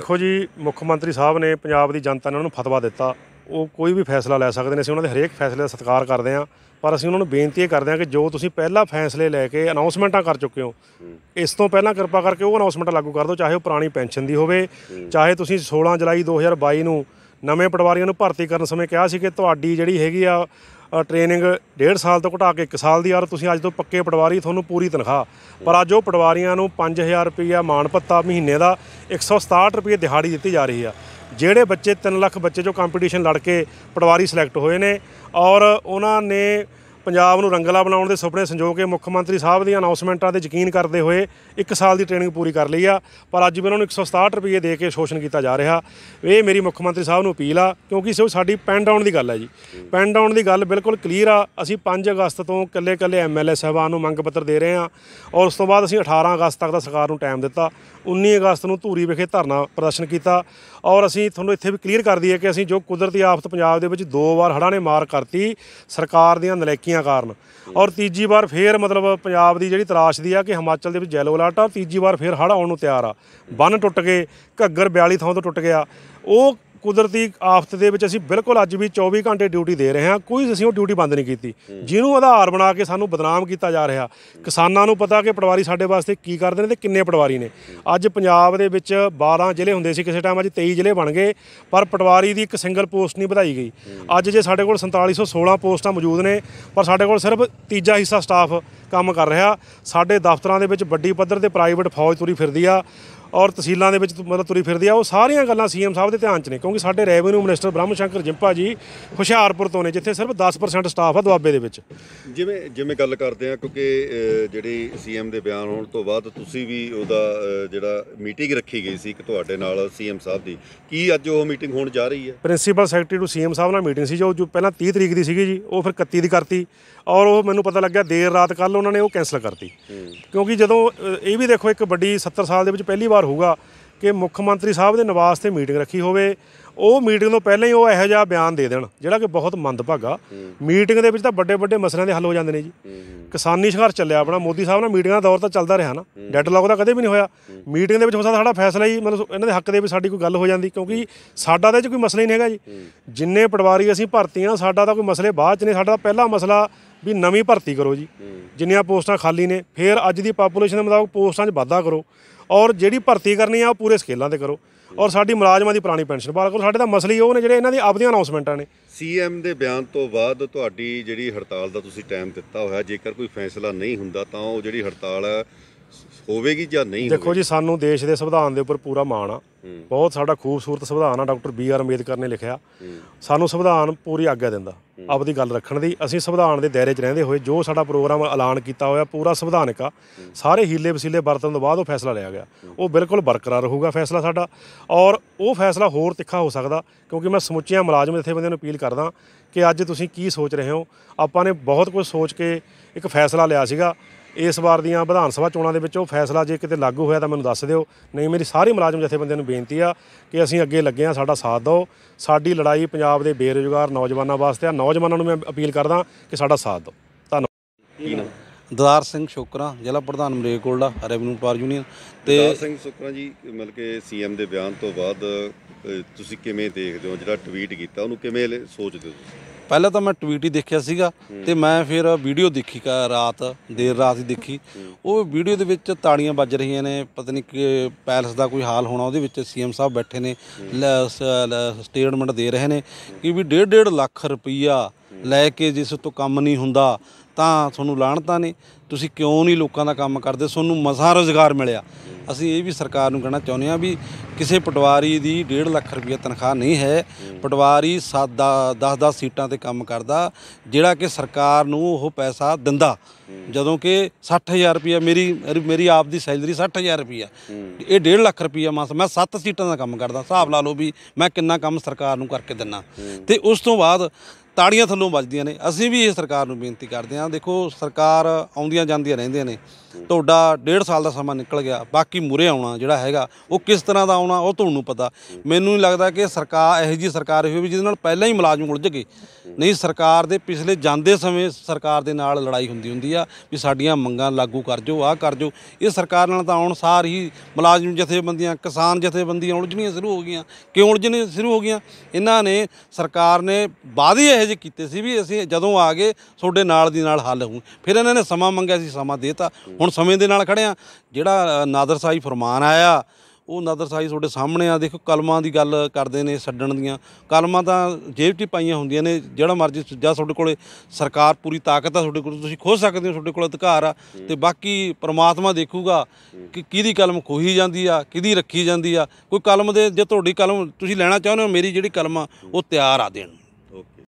ਦੇਖੋ ਜੀ ਮੁੱਖ ਮੰਤਰੀ ਸਾਹਿਬ ਨੇ ਪੰਜਾਬ ਦੀ ਜਨਤਾ ਨੇ ਉਹਨਾਂ ਨੂੰ ਫਤਵਾ ਦਿੱਤਾ ਉਹ ਕੋਈ ਵੀ ਫੈਸਲਾ ਲੈ ਸਕਦੇ ਨੇ ਅਸੀਂ ਉਹਨਾਂ ਦੇ ਹਰੇਕ ਫੈਸਲੇ ਦਾ ਸਤਿਕਾਰ ਕਰਦੇ ਹਾਂ ਪਰ ਅਸੀਂ ਉਹਨਾਂ ਨੂੰ ਬੇਨਤੀ ਇਹ ਕਰਦੇ ਹਾਂ ਕਿ ਜੋ ਤੁਸੀਂ ਪਹਿਲਾਂ ਫੈਸਲੇ ਲੈ ਕੇ ਅਨਾਉਂਸਮੈਂਟਾਂ ਕਰ ਚੁੱਕੇ ਹੋ ਇਸ ਤੋਂ ਪਹਿਲਾਂ ਕਿਰਪਾ ਕਰਕੇ ਉਹ ਅਨਾਉਂਸਮੈਂਟ ਲਾਗੂ ਕਰ ਦਿਓ ਚਾਹੇ ਉਹ ਪੁਰਾਣੀ ਪੈਨਸ਼ਨ ਦੀ ਹੋਵੇ ਚਾਹੇ ਤੁਸੀਂ 16 ਜੁਲਾਈ 2022 ਨੂੰ ਨਵੇਂ ਪਟਵਾਰੀਆਂ ਨੂੰ ਭਰਤੀ ਕਰਨ ਸਮੇਂ ਕਿਹਾ ਸੀ ਕਿ ਤੁਹਾਡੀ ਜਿਹੜੀ ਹੈਗੀ ਆ ਟ੍ਰੇਨਿੰਗ 1.5 ਸਾਲ ਤੋਂ ਘਟਾ ਕੇ 1 ਸਾਲ ਦੀ ਯਾਰ ਤੁਸੀਂ ਅੱਜ ਤੋਂ ਪੱਕੇ ਪਟਵਾਰੀ ਤੁਹਾਨੂੰ ਪੂਰੀ ਤਨਖਾਹ ਪਰ ਅੱਜ ਉਹ ਪਟਵਾਰੀਆਂ ਨੂੰ 5000 ਰੁਪਏ ਮਾਣ ਭੱਤਾ ਮਹੀਨੇ ਦਾ 167 ਰੁਪਏ ਦਿਹਾੜੀ ਦਿੱਤੀ ਜਾ ਰਹੀ ਆ ਜਿਹੜੇ ਬੱਚੇ 3 ਲੱਖ ਬੱਚੇ ਜੋ ਕੰਪੀਟੀਸ਼ਨ ਲੜ ਕੇ ਪਟਵਾਰੀ ਸਿਲੈਕਟ ਹੋਏ ਨੇ ਔਰ ਉਹਨਾਂ ਨੇ ਪੰਜਾਬ ਨੂੰ ਰੰਗਲਾ ਬਣਾਉਣ ਦੇ ਸੁਪਨੇ ਸੰਜੋ ਕੇ ਮੁੱਖ ਮੰਤਰੀ ਸਾਹਿਬ ਦੀਆਂ ਅਨਾਉਂਸਮੈਂਟਾਂ ਤੇ ਯਕੀਨ ਕਰਦੇ ਹੋਏ 1 ਸਾਲ ਦੀ ਟ੍ਰੇਨਿੰਗ ਪੂਰੀ ਕਰ ਲਈ ਆ ਪਰ ਅੱਜ ਵੀ ਉਹਨਾਂ ਨੂੰ 167 ਰੁਪਏ ਦੇ ਕੇ ਸ਼ੋਸ਼ਣ ਕੀਤਾ ਜਾ ਰਿਹਾ ਇਹ ਮੇਰੀ ਮੁੱਖ ਮੰਤਰੀ ਸਾਹਿਬ ਨੂੰ ਅਪੀਲ ਆ ਕਿਉਂਕਿ ਸੋ ਸਾਡੀ ਪੈਨ ਡਾਊਨ ਦੀ ਗੱਲ ਹੈ ਜੀ ਪੈਨ ਡਾਊਨ ਦੀ ਗੱਲ ਬਿਲਕੁਲ ਕਲੀਅਰ ਆ ਅਸੀਂ 5 ਅਗਸਤ ਤੋਂ ਕੱਲੇ-ਕੱਲੇ ਐਮਐਲਏ ਸਹਿਬਾਨ ਨੂੰ ਮੰਗ ਪੱਤਰ ਦੇ ਰਹੇ ਆ ਔਰ ਉਸ ਤੋਂ ਬਾਅਦ ਅਸੀਂ 18 ਅਗਸਤ ਤੱਕ ਦਾ ਸਰਕਾਰ ਨੂੰ ਟਾਈਮ ਦਿੱਤਾ 19 ਅਗਸਤ ਨੂੰ ਧੂਰੀ ਵਿਖੇ ਧਰਨਾ ਪ੍ਰਦਰਸ਼ਨ ਕੀਤਾ ਔਰ ਅਸੀਂ ਤੁਹਾਨੂੰ ਇੱਥੇ ਵੀ ਕਲੀਅਰ ਕਰ ਦਈਏ ਕਿ ਅਸੀਂ ਜੋ ਕੁਦਰਤੀ ਆਫਤ ਪੰਜਾਬ ਦੇ ਵਿੱਚ ਦੋ ਵਾਰ ਹੜ੍ਹਾਂ ਨੇ ਮਾਰ ਕਰਤੀ ਸਰਕਾਰ ਦੀਆਂ ਨਲੇਕੀਆਂ ਕਾਰਨ ਔਰ ਤੀਜੀ ਵਾਰ ਫੇਰ ਮਤਲਬ ਪੰਜਾਬ ਦੀ ਜਿਹੜੀ ਤਰਾਸ਼ਦੀ ਆ ਕਿ ਹਿਮਾਚਲ ਦੇ ਵਿੱਚ ਜੈਲੋ ਅਲਰਟ ਆ ਤੀਜੀ ਵਾਰ ਫੇਰ ਹੜ੍ਹ ਆਉਣ ਨੂੰ ਤਿਆਰ ਆ ਬੰਨ ਟੁੱਟ ਗਏ ਘੱਗਰ 42 ਥਾਂ ਤੋਂ ਟੁੱਟ ਗਿਆ ਉਹ ਕੁਦਰਤੀ ਆਫਤ ਦੇ ਵਿੱਚ ਅਸੀਂ ਬਿਲਕੁਲ ਅੱਜ ਵੀ 24 ਘੰਟੇ ਡਿਊਟੀ ਦੇ ਰਹੇ ਹਾਂ ਕੋਈ ਅਸੀਂ ਉਹ ਡਿਊਟੀ ਬੰਦ ਨਹੀਂ ਕੀਤੀ ਜਿਹਨੂੰ ਆਧਾਰ ਬਣਾ ਕੇ ਸਾਨੂੰ ਬਦਨਾਮ ਕੀਤਾ ਜਾ ਰਿਹਾ ਕਿਸਾਨਾਂ ਨੂੰ ਪਤਾ ਕਿ ਪਟਵਾਰੀ ਸਾਡੇ ਵਾਸਤੇ ਕੀ ਕਰਦੇ ਨੇ ਤੇ ਕਿੰਨੇ ਪਟਵਾਰੀ ਨੇ ਅੱਜ ਪੰਜਾਬ ਦੇ ਵਿੱਚ 12 ਜ਼ਿਲ੍ਹੇ ਹੁੰਦੇ ਸੀ ਕਿਸੇ ਟਾਈਮ ਅੱਜ 23 ਜ਼ਿਲ੍ਹੇ ਬਣ ਗਏ ਪਰ ਪਟਵਾਰੀ ਦੀ ਇੱਕ ਸਿੰਗਲ ਪੋਸਟ ਨਹੀਂ ਵਧਾਈ ਗਈ ਅੱਜ ਜੇ ਸਾਡੇ ਕੋਲ 4716 ਪੋਸਟਾਂ ਮੌਜੂਦ ਨੇ ਪਰ ਸਾਡੇ ਕੋਲ ਸਿਰਫ ਤੀਜਾ ਹਿੱਸਾ ਸਟਾਫ ਕੰਮ ਕਰ ਰਿਹਾ ਸਾਡੇ ਦਫ਼ਤਰਾਂ ਦੇ ਵਿੱਚ ਵੱਡੀ ਪੱਧਰ ਤੇ ਪ੍ਰਾਈਵੇਟ ਫੌਜ ਤੁਰੀ ਫਿਰਦੀ ਆ ਔਰ ਤਹਿਸੀਲਾਂ ਦੇ ਵਿੱਚ ਮਤਲਬ ਤੁਰੀ ਫਿਰਦੀ ਆ ਉਹ ਸਾਰੀਆਂ ਗੱਲਾਂ ਸੀਐਮ ਸਾਹਿਬ ਦੇ ਧਿਆਨ 'ਚ ਨੇ ਕਿਉਂਕਿ ਸਾਡੇ ਰੈਵਨਿਊ ਮਿਨਿਸਟਰ ਬ੍ਰਹਮ ਸ਼ੰਕਰ ਜਿੰਪਾ ਜੀ ਹੁਸ਼ਿਆਰਪੁਰ ਤੋਂ ਨੇ ਜਿੱਥੇ ਸਿਰਫ 10% ਸਟਾਫ ਆ ਦੁਆਬੇ ਦੇ ਵਿੱਚ ਜਿਵੇਂ ਜਿਵੇਂ ਗੱਲ ਕਰਦੇ ਆ ਕਿਉਂਕਿ ਜਿਹੜੀ ਸੀਐਮ ਦੇ ਬਿਆਨ ਹੋਣ ਤੋਂ ਬਾਅਦ ਤੁਸੀਂ ਵੀ ਉਹਦਾ ਜਿਹੜਾ ਮੀਟਿੰਗ ਰੱਖੀ ਗਈ ਸੀ ਕਿ ਤੁਹਾਡੇ ਨਾਲ ਸੀਐਮ ਸਾਹਿਬ ਦੀ ਕੀ ਅੱਜ ਉਹ ਮੀਟਿੰਗ ਹੋਣ ਜਾ ਰਹੀ ਹੈ ਪ੍ਰਿੰਸੀਪਲ ਸੈਕਟਰੀ ਨੂੰ ਸੀਐਮ ਸਾਹਿਬ ਨਾਲ ਮੀਟਿੰਗ ਸੀ ਜੋ ਜੋ ਪਹਿਲਾਂ 30 ਤਰੀਕ ਦੀ ਸੀਗੀ ਜੀ ਉਹ ਫਿਰ 31 ਦੀ ਕਰਤੀ ਔਰ ਉਹ ਮੈਨੂੰ ਪਤਾ ਲੱਗਿਆ ਦੇਰ ਰਾਤ ਕੱਲ ਉਹਨਾਂ ਨੇ ਉਹ ਕੈਨਸਲ ਕਰਤੀ ਕਿਉਂਕਿ ਜਦੋਂ ਇਹ ਵੀ ਦੇਖੋ ਇੱਕ ਵੱਡੀ 70 ਸਾਲ ਦੇ ਵਿੱਚ ਪਹਿਲੀ ਵਾਰ ਵਾਰ ਹੋਊਗਾ ਕਿ ਮੁੱਖ ਮੰਤਰੀ ਸਾਹਿਬ ਦੇ ਨਿਵਾਸ ਤੇ ਮੀਟਿੰਗ ਰੱਖੀ ਹੋਵੇ ਉਹ ਮੀਟਿੰਗ ਤੋਂ ਪਹਿਲਾਂ ਹੀ ਉਹ ਇਹੋ ਜਿਹਾ ਬਿਆਨ ਦੇ ਦੇਣ ਜਿਹੜਾ ਕਿ ਬਹੁਤ ਮੰਦਭਾਗਾ ਮੀਟਿੰਗ ਦੇ ਵਿੱਚ ਤਾਂ ਵੱਡੇ ਵੱਡੇ ਮਸਲਿਆਂ ਦੇ ਹੱਲ ਹੋ ਜਾਂਦੇ ਨੇ ਜੀ ਕਿਸਾਨੀ ਸੰਘਰਸ਼ ਚੱਲਿਆ ਆਪਣਾ ਮੋਦੀ ਸਾਹਿਬ ਨਾਲ ਮੀਟਿੰਗਾਂ ਦਾ ਦੌਰ ਤਾਂ ਚੱਲਦਾ ਰਿਹਾ ਨਾ ਡੈਡਲੌਕ ਦਾ ਕਦੇ ਵੀ ਨਹੀਂ ਹੋਇਆ ਮੀਟਿੰਗ ਦੇ ਵਿੱਚ ਹੋ ਸਕਦਾ ਸਾਡਾ ਫੈਸਲਾ ਹੀ ਮਤਲਬ ਇਹਨਾਂ ਦੇ ਹੱਕ ਦੇ ਵੀ ਸਾਡੀ ਕੋਈ ਗੱਲ ਹੋ ਜਾਂਦੀ ਕਿਉਂਕਿ ਸਾਡਾ ਤਾਂ ਇਹ 'ਚ ਕੋਈ ਮਸਲਾ ਹੀ ਨਹੀਂ ਹੈਗਾ ਜੀ ਜਿੰਨੇ ਪਟਵਾਰੀ ਅਸੀਂ ਭਰਤੀ ਆ ਸਾਡਾ ਤਾਂ ਕੋਈ ਮਸਲੇ ਬਾਅਦ 'ਚ ਨਹੀਂ ਸਾਡਾ ਪਹਿਲਾ ਮਸਲਾ ਵੀ ਨਵੀਂ ਭਰਤੀ ਕਰੋ ਜੀ ਜਿੰਨੀਆਂ ਪੋਸਟਾਂ ਖਾਲੀ ਨੇ ਫਿਰ ਅੱਜ ਦੀ ਪੋਪੂਲੇਸ਼ਨ ਦੇ ਮੁਤਾਬਕ ਪੋਸਟਾਂ 'ਚ ਵਾਧਾ ਕਰੋ ਔਰ ਜਿਹੜੀ ਭਰਤੀ ਕਰਨੀ ਆ ਉਹ ਪੂਰੇ ਸਕੇਲਾਂ ਤੇ ਕਰੋ ਔਰ ਸਾਡੀ ਮੁਲਾਜ਼ਮਾਂ ਦੀ ਪੁਰਾਣੀ ਪੈਨਸ਼ਨ ਬਾਲ ਕਰੋ ਸਾਡੇ ਦਾ ਮਸਲੇ ਉਹ ਨੇ ਜਿਹੜੇ ਇਹਨਾਂ ਦੀ ਆਪਦੀਆਂ ਅਨਾਉਂਸਮੈਂਟਾਂ ਨੇ ਸੀਐਮ ਦੇ ਬਿਆਨ ਤੋਂ ਬਾਅਦ ਤੁਹਾਡੀ ਜਿਹੜੀ ਹੜਤਾਲ ਦਾ ਤੁਸੀਂ ਟਾਈਮ ਦਿੱਤਾ ਹੋਇਆ ਜੇਕਰ ਕੋਈ ਫੈਸਲਾ ਨਹੀਂ ਹੁੰਦਾ ਤਾਂ ਉਹ ਜਿਹੜੀ ਹੜਤਾਲ ਹੈ ਹੋਵੇਗੀ ਜਾਂ ਨਹੀਂ ਹੋਵੇਗੀ ਦੇਖੋ ਜੀ ਸਾਨੂੰ ਦੇਸ਼ ਦੇ ਸੰਵਿਧਾਨ ਦੇ ਉੱਪਰ ਪੂਰਾ ਮਾਣ ਆ ਬਹੁਤ ਸਾਡਾ ਖੂਬਸੂਰਤ ਸੰਵਿਧਾਨ ਆ ਡਾਕਟਰ ਬੀ ਆਰ ਅੰਬੇਦਕਰ ਨੇ ਲਿਖਿਆ ਸਾਨੂੰ ਸੰਵਿਧਾਨ ਪੂਰੀ ਆਗਿਆ ਦਿੰਦਾ ਆਪਦੀ ਗੱਲ ਰੱਖਣ ਦੀ ਅਸੀਂ ਸੰਵਿਧਾਨ ਦੇ ਦਾਇਰੇ 'ਚ ਰਹਿੰਦੇ ਹੋਏ ਜੋ ਸਾਡਾ ਪ੍ਰੋਗਰਾਮ ਐਲਾਨ ਕੀਤਾ ਹੋਇਆ ਪੂਰਾ ਸੰਵਿਧਾਨਿਕ ਆ ਸਾਰੇ ਹੀਲੇ ਵਸੀਲੇ ਵਰਤਣ ਤੋਂ ਬਾਅਦ ਉਹ ਫੈਸਲਾ ਲਿਆ ਗਿਆ ਉਹ ਬਿਲਕੁਲ ਬਰਕਰਾਰ ਰਹੂਗਾ ਫੈਸਲਾ ਸਾਡਾ ਔਰ ਉਹ ਫੈਸਲਾ ਹੋਰ ਤਿੱਖਾ ਹੋ ਸਕਦਾ ਕਿਉਂਕਿ ਮੈਂ ਸਮੁੱਚਿਆਂ ਮੁਲਾਜ਼ਮ ਇੱਥੇ ਬੰਦਿਆਂ ਨੂੰ ਅਪੀਲ ਕਰਦਾ ਕਿ ਅੱਜ ਤੁਸੀਂ ਕੀ ਸੋਚ ਰਹੇ ਹੋ ਆਪਾਂ ਨੇ ਬਹੁਤ ਕੁਝ ਸੋਚ ਕੇ ਇੱਕ ਫੈਸਲਾ ਲਿਆ ਸੀਗਾ ਇਸ ਵਾਰ ਦੀਆਂ ਵਿਧਾਨ ਸਭਾ ਚੋਣਾਂ ਦੇ ਵਿੱਚ ਉਹ ਫੈਸਲਾ ਜੇ ਕਿਤੇ ਲਾਗੂ ਹੋਇਆ ਤਾਂ ਮੈਨੂੰ ਦੱਸ ਦਿਓ ਨਹੀਂ ਮੇਰੀ ਸਾਰੇ ਮੁਲਾਜ਼ਮ ਜਥੇਬੰਦੀਆਂ ਨੂੰ ਬੇਨਤੀ ਆ ਕਿ ਅਸੀਂ ਅੱਗੇ ਲੱਗੇ ਆ ਸਾਡਾ ਸਾਥ ਦਿਓ ਸਾਡੀ ਲੜਾਈ ਪੰਜਾਬ ਦੇ ਬੇਰੋਜ਼ਗਾਰ ਨੌਜਵਾਨਾਂ ਵਾਸਤੇ ਆ ਨੌਜਵਾਨਾਂ ਨੂੰ ਮੈਂ ਅਪੀਲ ਕਰਦਾ ਕਿ ਸਾਡਾ ਸਾਥ ਦਿਓ ਧੰਨਵਾਦ ਦਦਾਰ ਸਿੰਘ ਸ਼ੋਕਰਾ ਜ਼ਿਲ੍ਹਾ ਪ੍ਰਧਾਨ ਮਰੇਕੋਲਡਾ ਰੈਵਨਿਊ ਪਾਰ ਯੂਨੀਅਨ ਤੇ ਦਦਾਰ ਸਿੰਘ ਸ਼ੋਕਰਾ ਜੀ ਮਤਲਬ ਕਿ ਸੀਐਮ ਦੇ ਬਿਆਨ ਤੋਂ ਬਾਅਦ ਤੁਸੀਂ ਕਿਵੇਂ ਦੇਖਦੇ ਹੋ ਜਿਹੜਾ ਟਵੀਟ ਕੀਤਾ ਉਹਨੂੰ ਕਿਵੇਂ ਸੋਚਦੇ ਹੋ ਪਹਿਲਾਂ ਤਾਂ ਮੈਂ ਟਵੀਟ ਹੀ ਦੇਖਿਆ ਸੀਗਾ ਤੇ ਮੈਂ ਫਿਰ ਵੀਡੀਓ ਦੇਖੀ ਕਾ ਰਾਤ ਦੇਰ ਰਾਤ ਹੀ ਦੇਖੀ ਉਹ ਵੀਡੀਓ ਦੇ ਵਿੱਚ ਤਾੜੀਆਂ ਵੱਜ ਰਹੀਆਂ ਨੇ ਪਤਾ ਨਹੀਂ ਕਿ ਪੈਲਸ ਦਾ ਕੋਈ ਹਾਲ ਹੋਣਾ ਉਹਦੇ ਵਿੱਚ ਸੀਐਮ ਸਾਹਿਬ ਬੈਠੇ ਨੇ ਸਟੇਟਮੈਂਟ ਦੇ ਰਹੇ ਨੇ ਕਿ ਵੀ 1.5 ਲੱਖ ਰੁਪਈਆ ਲੈ ਕੇ ਜਿਸ ਤੋਂ ਕੰਮ ਨਹੀਂ ਹੁੰਦਾ ਤਾਂ ਤੁਹਾਨੂੰ ਲਾਣਤਾ ਨੇ ਤੁਸੀਂ ਕਿਉਂ ਨਹੀਂ ਲੋਕਾਂ ਦਾ ਕੰਮ ਕਰਦੇ ਤੁਹਾਨੂੰ ਮਸਾ ਰੋਜ਼ਗਾਰ ਮਿਲਿਆ ਅਸੀਂ ਇਹ ਵੀ ਸਰਕਾਰ ਨੂੰ ਕਹਿਣਾ ਚਾਹੁੰਦੇ ਆ ਵੀ ਕਿਸੇ ਪਟਵਾਰੀ ਦੀ 1.5 ਲੱਖ ਰੁਪਏ ਤਨਖਾਹ ਨਹੀਂ ਹੈ ਪਟਵਾਰੀ 7 10-10 ਸੀਟਾਂ ਤੇ ਕੰਮ ਕਰਦਾ ਜਿਹੜਾ ਕਿ ਸਰਕਾਰ ਨੂੰ ਉਹ ਪੈਸਾ ਦਿੰਦਾ ਜਦੋਂ ਕਿ 60000 ਰੁਪਏ ਮੇਰੀ ਮੇਰੀ ਆਪ ਦੀ ਸੈਲਰੀ 60000 ਰੁਪਏ ਇਹ 1.5 ਲੱਖ ਰੁਪਏ ਮਾਸ ਮੈਂ 7 ਸੀਟਾਂ ਦਾ ਕੰਮ ਕਰਦਾ ਹਿਸਾਬ ਲਾ ਲਓ ਵੀ ਮੈਂ ਕਿੰਨਾ ਕੰਮ ਸਰਕਾਰ ਨੂੰ ਕਰਕੇ ਦਿੰਨਾ ਤੇ ਉਸ ਤੋਂ ਬਾਅਦ ਤਾੜੀਆਂ ਥੱਲੋਂ ਵੱਜਦੀਆਂ ਨੇ ਅਸੀਂ ਵੀ ਇਹ ਸਰਕਾਰ ਨੂੰ ਬੇਨਤੀ ਕਰਦੇ ਹਾਂ ਦੇਖੋ ਸਰਕਾਰ ਆਉਂਦੀਆਂ ਜਾਂਦੀਆਂ ਰਹਿੰਦੀਆਂ ਨੇ ਤੁਹਾਡਾ 1.5 ਸਾਲ ਦਾ ਸਮਾਂ ਨਿਕਲ ਗਿਆ ਬਾਕੀ ਮੂਰੇ ਆਉਣਾ ਜਿਹੜਾ ਹੈਗਾ ਉਹ ਕਿਸ ਤਰ੍ਹਾਂ ਦਾ ਆਉਣਾ ਉਹ ਤੁਹਾਨੂੰ ਪਤਾ ਮੈਨੂੰ ਨਹੀਂ ਲੱਗਦਾ ਕਿ ਸਰਕਾਰ ਇਹੋ ਜੀ ਸਰਕਾਰ ਹੋਵੇ ਜਿਹਦੇ ਨਾਲ ਪਹਿਲਾਂ ਹੀ ਮੁਲਾਜ਼ਮ ਉਲਝ ਗਏ ਨਹੀਂ ਸਰਕਾਰ ਦੇ ਪਿਛਲੇ ਜਾਂਦੇ ਸਮੇਂ ਸਰਕਾਰ ਦੇ ਨਾਲ ਲੜਾਈ ਹੁੰਦੀ ਹੁੰਦੀ ਆ ਵੀ ਸਾਡੀਆਂ ਮੰਗਾਂ ਲਾਗੂ ਕਰ ਜੋ ਆਹ ਕਰ ਜੋ ਇਹ ਸਰਕਾਰ ਨਾਲ ਤਾਂ ਆਉਣ ਸਾਰ ਹੀ ਮੁਲਾਜ਼ਮ ਜਥੇਬੰਦੀਆਂ ਕਿਸਾਨ ਜਥੇਬੰਦੀਆਂ ਉਲਝਣੀਆਂ ਸ਼ੁਰੂ ਹੋ ਗਈਆਂ ਕਿਉਂ ਉਲਝਣੀਆਂ ਸ਼ੁਰੂ ਹੋ ਗਈਆਂ ਇਹਨਾਂ ਨੇ ਸਰਕਾਰ ਨੇ ਹੀ ਇਹੋ ਜਿਹੇ ਕੀਤੇ ਸੀ ਵੀ ਅਸੀਂ ਜਦੋਂ ਆ ਗਏ ਤੁਹਾਡੇ ਨਾਲ ਦੀ ਨਾਲ ਹੱਲ ਹੋਊ ਫਿਰ ਇਹਨਾਂ ਨੇ ਸਮਾਂ ਮੰਗਿਆ ਸੀ ਸਮਾਂ ਦੇਤਾ ਹੁਣ ਸਮੇਂ ਦੇ ਨਾਲ ਖੜੇ ਆ ਜਿਹੜਾ ਸਾਹੀ ਫਰਮਾਨ ਆਇਆ ਉਹ ਨਦਰਸਾਈ ਤੁਹਾਡੇ ਸਾਹਮਣੇ ਆ ਦੇਖੋ ਕਲਮਾਂ ਦੀ ਗੱਲ ਕਰਦੇ ਨੇ ਛੱਡਣ ਦੀਆਂ ਕਲਮਾਂ ਤਾਂ ਜੇਬ 'ਚ ਪਾਈਆਂ ਹੁੰਦੀਆਂ ਨੇ ਜਿਹੜਾ ਮਰਜ਼ੀ ਜਾਂ ਤੁਹਾਡੇ ਕੋਲੇ ਸਰਕਾਰ ਪੂਰੀ ਤਾਕਤ ਆ ਤੁਹਾਡੇ ਕੋਲ ਤੁਸੀਂ ਖੋਹ ਸਕਦੇ ਹੋ ਤੁਹਾਡੇ ਕੋਲ ਅਧਿਕਾਰ ਆ ਤੇ ਬਾਕੀ ਪ੍ਰਮਾਤਮਾ ਦੇਖੂਗਾ ਕਿ ਕਿਹਦੀ ਕਲਮ ਖੋਹੀ ਜਾਂਦੀ ਆ ਕਿਹਦੀ ਰੱਖੀ ਜਾਂਦੀ ਆ ਕੋਈ ਕਲਮ ਦੇ ਜੇ ਤੁਹਾਡੀ ਕਲਮ ਤੁਸੀਂ ਲੈਣਾ ਚਾਹੁੰਦੇ ਹੋ ਮੇਰੀ ਜਿਹੜੀ ਕਲਮ ਆ ਉਹ ਤਿਆਰ ਆ ਦੇਣ